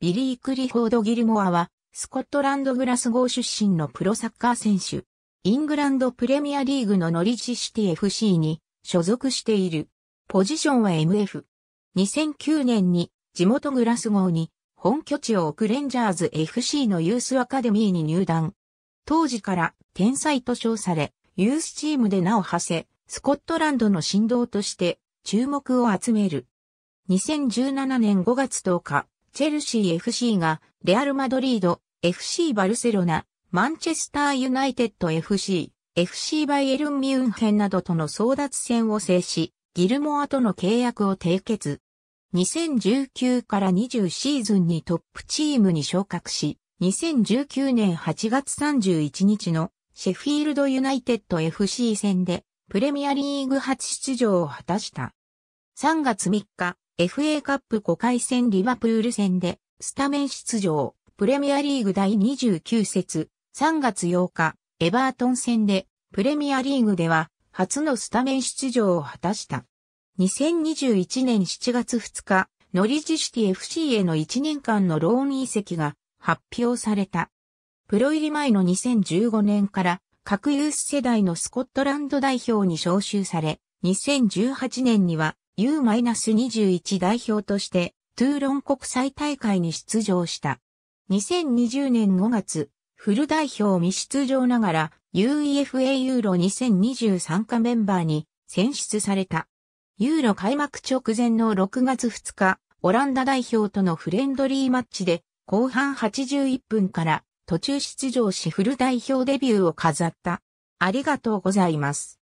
ビリー・クリフォード・ギルモアは、スコットランド・グラスゴー出身のプロサッカー選手。イングランドプレミアリーグのノリジシティ FC に所属している。ポジションは MF。2009年に地元グラスゴーに本拠地を置くレンジャーズ FC のユースアカデミーに入団。当時から天才と称され、ユースチームで名を馳せ、スコットランドの振動として注目を集める。2017年5月10日、チェルシー FC が、レアルマドリード、FC バルセロナ、マンチェスターユナイテッド FC、FC バイエルンミュンヘンなどとの争奪戦を制し、ギルモアとの契約を締結。2019から20シーズンにトップチームに昇格し、2019年8月31日のシェフィールドユナイテッド FC 戦でプレミアリーグ初出場を果たした。3月3日、FA カップ5回戦リバプール戦で、スタメン出場、プレミアリーグ第29節、3月8日、エバートン戦で、プレミアリーグでは、初のスタメン出場を果たした。2021年7月2日、ノリジシティ FC への1年間のローン移籍が発表された。プロ入り前の2015年から各ユース世代のスコットランド代表に招集され、2018年には U-21 代表として、トゥーロン国際大会に出場した。2020年5月、フル代表未出場ながら UEFA ユーロ2023加メンバーに選出された。ユーロ開幕直前の6月2日、オランダ代表とのフレンドリーマッチで後半81分から途中出場しフル代表デビューを飾った。ありがとうございます。